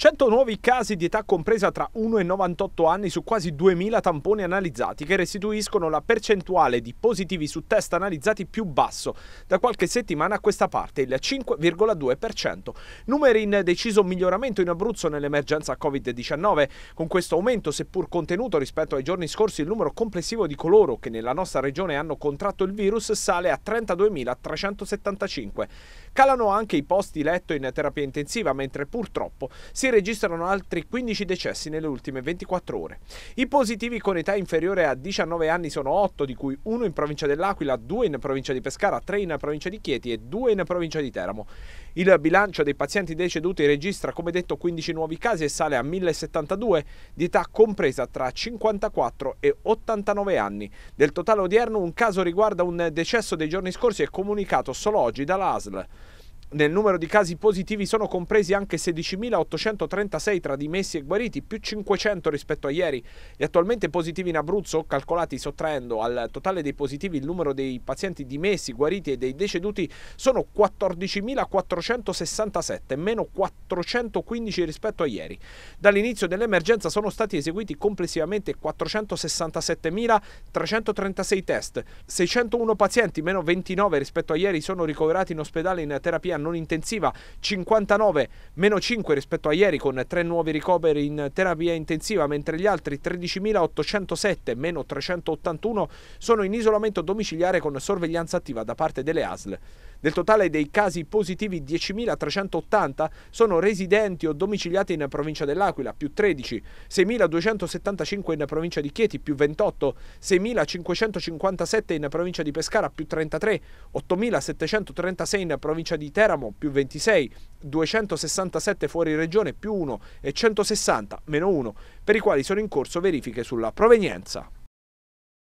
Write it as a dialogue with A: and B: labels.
A: 100 nuovi casi di età compresa tra 1 e 98 anni su quasi 2000 tamponi analizzati che restituiscono la percentuale di positivi su test analizzati più basso da qualche settimana a questa parte, il 5,2%. Numeri in deciso miglioramento in Abruzzo nell'emergenza Covid-19. Con questo aumento, seppur contenuto rispetto ai giorni scorsi, il numero complessivo di coloro che nella nostra regione hanno contratto il virus sale a 32.375. Calano anche i posti letto in terapia intensiva, mentre purtroppo si si registrano altri 15 decessi nelle ultime 24 ore. I positivi con età inferiore a 19 anni sono 8, di cui uno in provincia dell'Aquila, due in provincia di Pescara, tre in provincia di Chieti e due in provincia di Teramo. Il bilancio dei pazienti deceduti registra come detto 15 nuovi casi e sale a 1072 di età compresa tra 54 e 89 anni. Del totale odierno un caso riguarda un decesso dei giorni scorsi e comunicato solo oggi dall'ASL. Nel numero di casi positivi sono compresi anche 16.836 tra dimessi e guariti, più 500 rispetto a ieri. Gli attualmente positivi in Abruzzo, calcolati sottraendo al totale dei positivi il numero dei pazienti dimessi, guariti e dei deceduti, sono 14.467, meno 415 rispetto a ieri. Dall'inizio dell'emergenza sono stati eseguiti complessivamente 467.336 test. 601 pazienti, meno 29 rispetto a ieri, sono ricoverati in ospedale in terapia non intensiva 59 meno 5 rispetto a ieri con 3 nuovi ricoveri in terapia intensiva, mentre gli altri 13.807 meno 381 sono in isolamento domiciliare con sorveglianza attiva da parte delle ASL. Del totale dei casi positivi 10.380 sono residenti o domiciliati in provincia dell'Aquila, più 13, 6.275 in provincia di Chieti, più 28, 6.557 in provincia di Pescara, più 33, 8.736 in provincia di Terra, Teramo più 26, 267 fuori regione più 1 e 160 meno 1 per i quali sono in corso verifiche sulla provenienza.